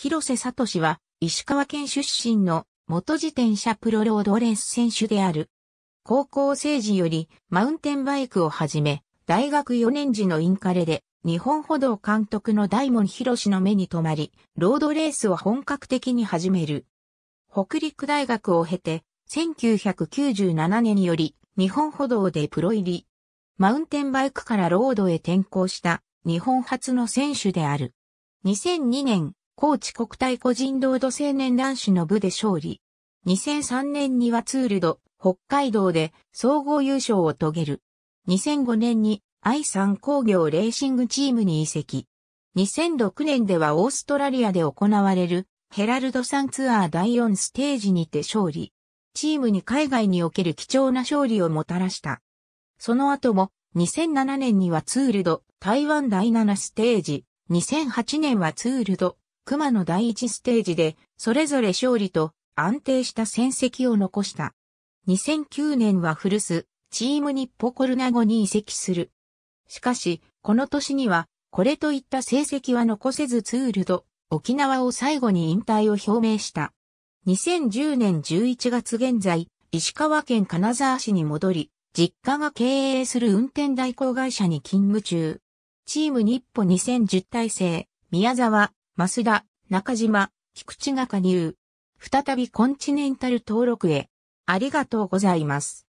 広瀬聡は、石川県出身の元自転車プロロードレース選手である。高校生時よりマウンテンバイクをはじめ、大学4年時のインカレで日本歩道監督の大門博の目に留まり、ロードレースを本格的に始める。北陸大学を経て、1997年より日本歩道でプロ入り。マウンテンバイクからロードへ転向した日本初の選手である。2002年高知国体個人労働青年男子の部で勝利。2003年にはツールド、北海道で総合優勝を遂げる。2005年に愛産工業レーシングチームに移籍。2006年ではオーストラリアで行われるヘラルドサンツアー第4ステージにて勝利。チームに海外における貴重な勝利をもたらした。その後も2007年にはツールド台湾第7ステージ、2008年はツールド熊野第一ステージで、それぞれ勝利と安定した戦績を残した。2009年は古巣、チーム日ポコルナ後に移籍する。しかし、この年には、これといった成績は残せずツールド、沖縄を最後に引退を表明した。2010年11月現在、石川県金沢市に戻り、実家が経営する運転代行会社に勤務中。チーム日歩2010体制、宮沢、増田、中島、菊池が加入。再びコンチネンタル登録へ。ありがとうございます。